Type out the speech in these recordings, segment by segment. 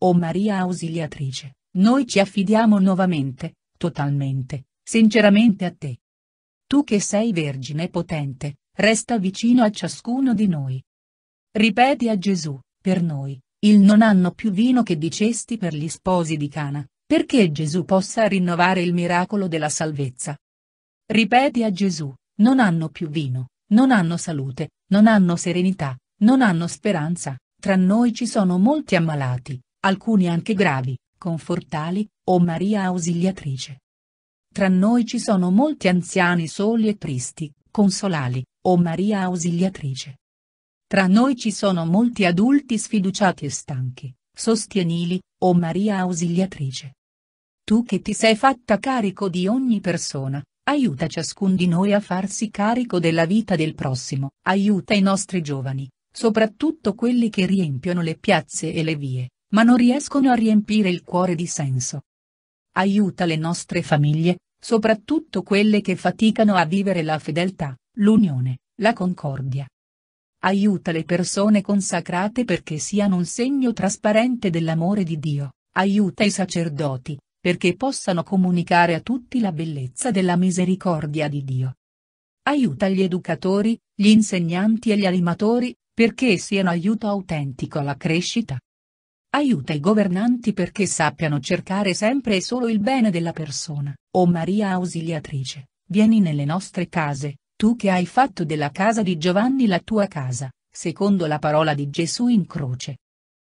O Maria Ausiliatrice, noi ci affidiamo nuovamente, totalmente, sinceramente a te. Tu che sei vergine potente, resta vicino a ciascuno di noi. Ripeti a Gesù, per noi, il non hanno più vino che dicesti per gli sposi di Cana, perché Gesù possa rinnovare il miracolo della salvezza. Ripeti a Gesù, non hanno più vino, non hanno salute, non hanno serenità, non hanno speranza, tra noi ci sono molti ammalati, alcuni anche gravi, confortali, o Maria ausiliatrice. Tra noi ci sono molti anziani soli e tristi, consolali, o Maria ausiliatrice. Tra noi ci sono molti adulti sfiduciati e stanchi, sostienili, o Maria ausiliatrice. Tu che ti sei fatta carico di ogni persona, aiuta ciascun di noi a farsi carico della vita del prossimo, aiuta i nostri giovani, soprattutto quelli che riempiono le piazze e le vie, ma non riescono a riempire il cuore di senso. Aiuta le nostre famiglie, soprattutto quelle che faticano a vivere la fedeltà, l'unione, la concordia. Aiuta le persone consacrate perché siano un segno trasparente dell'amore di Dio, aiuta i sacerdoti, perché possano comunicare a tutti la bellezza della misericordia di Dio. Aiuta gli educatori, gli insegnanti e gli animatori, perché siano aiuto autentico alla crescita, aiuta i governanti perché sappiano cercare sempre e solo il bene della persona. O Maria Ausiliatrice, vieni nelle nostre case, tu che hai fatto della casa di Giovanni la tua casa, secondo la parola di Gesù in croce.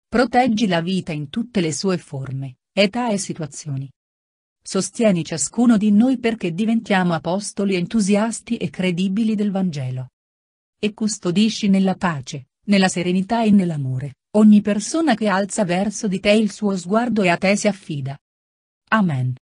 Proteggi la vita in tutte le sue forme, età e situazioni. Sostieni ciascuno di noi perché diventiamo apostoli entusiasti e credibili del Vangelo. E custodisci nella pace, nella serenità e nell'amore, Ogni persona che alza verso di te il suo sguardo e a te si affida. Amen.